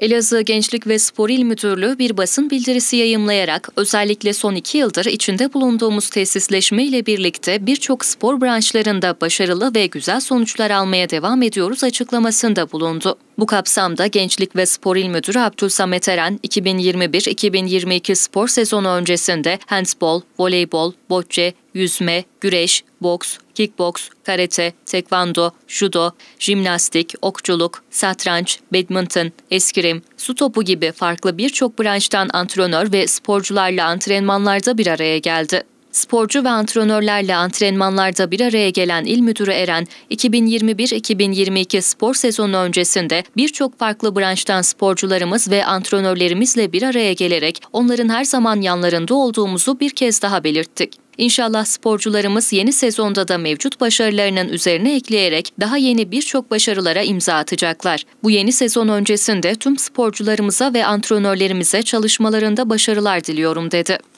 Elazığ Gençlik ve Spor İl Müdürlüğü bir basın bildirisi yayımlayarak özellikle son iki yıldır içinde bulunduğumuz tesisleşme ile birlikte birçok spor branşlarında başarılı ve güzel sonuçlar almaya devam ediyoruz açıklamasında bulundu. Bu kapsamda Gençlik ve Spor İl Müdürü Abdülsamet Eren, 2021-2022 spor sezonu öncesinde handbol, voleybol, bocce, yüzme, güreş, boks, kickbox, karate, tekvando, judo, jimnastik, okçuluk, satranç, badminton, eskrim, su topu gibi farklı birçok branştan antrenör ve sporcularla antrenmanlarda bir araya geldi. Sporcu ve antrenörlerle antrenmanlarda bir araya gelen il müdürü Eren, 2021-2022 spor sezonu öncesinde birçok farklı branştan sporcularımız ve antrenörlerimizle bir araya gelerek onların her zaman yanlarında olduğumuzu bir kez daha belirttik. İnşallah sporcularımız yeni sezonda da mevcut başarılarının üzerine ekleyerek daha yeni birçok başarılara imza atacaklar. Bu yeni sezon öncesinde tüm sporcularımıza ve antrenörlerimize çalışmalarında başarılar diliyorum dedi.